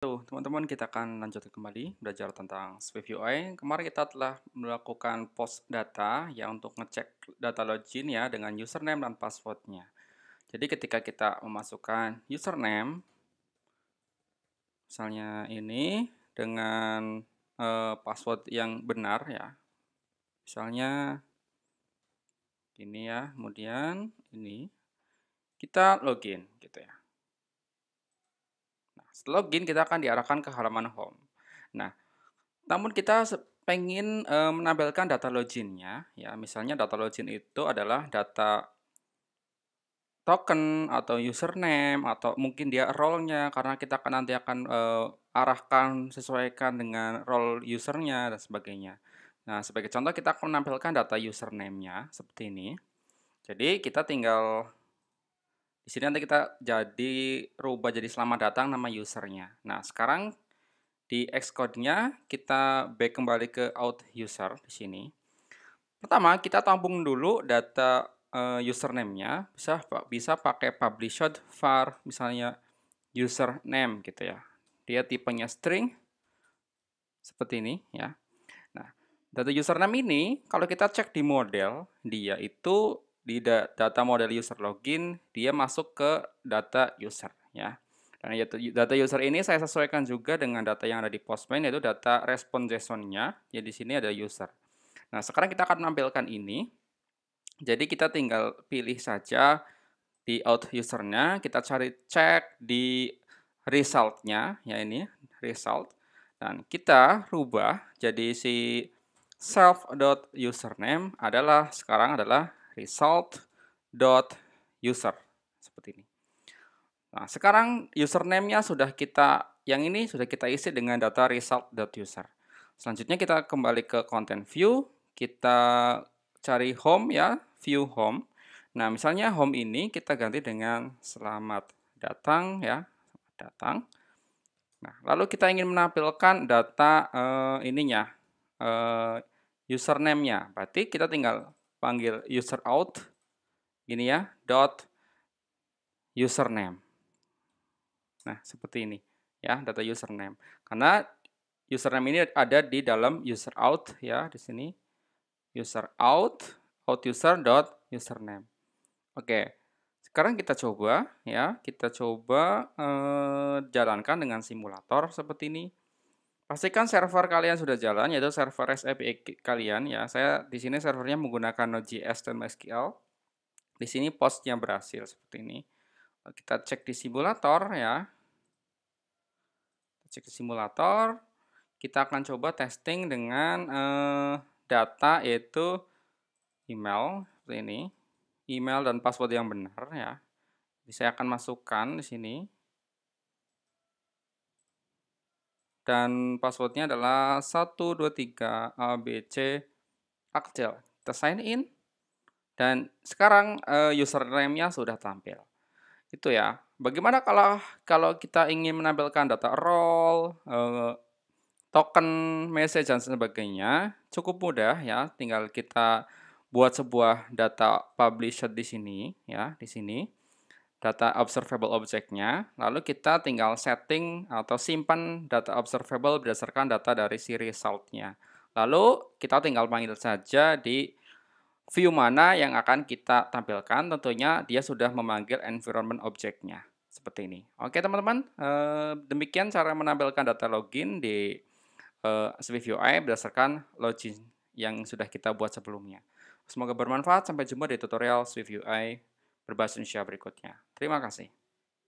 So, teman-teman kita akan lanjut kembali belajar tentang Swift UI. Kemarin kita telah melakukan post data ya untuk ngecek data login ya dengan username dan passwordnya. Jadi ketika kita memasukkan username, misalnya ini dengan uh, password yang benar ya, misalnya ini ya, kemudian ini kita login gitu ya. Setelah login, kita akan diarahkan ke halaman home. Nah, namun kita pengen e, menampilkan data loginnya, ya. Misalnya data login itu adalah data token atau username atau mungkin dia role-nya karena kita akan nanti akan e, arahkan sesuaikan dengan role usernya dan sebagainya. Nah, sebagai contoh kita akan menampilkan data username-nya seperti ini. Jadi kita tinggal di sini nanti kita jadi rubah jadi selamat datang nama usernya. Nah, sekarang di Xcode-nya kita back kembali ke out user di sini. Pertama, kita tampung dulu data eh, username-nya. Bisa bisa pakai published var misalnya username gitu ya. Dia tipenya string seperti ini ya. Nah, data username ini kalau kita cek di model, dia itu di data model user login dia masuk ke data user ya. Dan data user ini saya sesuaikan juga dengan data yang ada di Postman yaitu data respon JSON-nya. Jadi ya, di sini ada user. Nah, sekarang kita akan menampilkan ini. Jadi kita tinggal pilih saja di out usernya, kita cari cek di result-nya ya ini, result. Dan kita rubah jadi si self.username adalah sekarang adalah result dot user seperti ini. Nah, sekarang username-nya sudah kita yang ini sudah kita isi dengan data result dot user. Selanjutnya kita kembali ke content view, kita cari home ya, view home. Nah, misalnya home ini kita ganti dengan selamat datang ya, datang. Nah, lalu kita ingin menampilkan data uh, ininya, uh, username-nya. Berarti kita tinggal panggil user out gini ya dot username nah seperti ini ya data username karena username ini ada di dalam user out ya di sini user out out user dot username oke sekarang kita coba ya kita coba eh, jalankan dengan simulator seperti ini Pastikan server kalian sudah jalan, yaitu server SAP kalian. Ya, saya di sini servernya menggunakan Node.js dan MySQL. Di sini postnya berhasil seperti ini. Eh, kita cek di simulator ya. Cek di simulator. Kita akan coba testing dengan eh, data yaitu email seperti ini. Email dan password yang benar ya. Jadi saya akan masukkan di sini. dan passwordnya adalah 123 abc akcel kita sign in dan sekarang uh, username-nya sudah tampil itu ya bagaimana kalau kalau kita ingin menampilkan data role uh, token message dan sebagainya cukup mudah ya tinggal kita buat sebuah data publisher di sini ya di sini data observable objeknya, lalu kita tinggal setting atau simpan data observable berdasarkan data dari si resultnya, Lalu kita tinggal panggil saja di view mana yang akan kita tampilkan, tentunya dia sudah memanggil environment objeknya, Seperti ini. Oke teman-teman, eh, demikian cara menampilkan data login di eh, SwiftUI berdasarkan login yang sudah kita buat sebelumnya. Semoga bermanfaat, sampai jumpa di tutorial SwiftUI berbahasa Indonesia berikutnya. Terima kasih.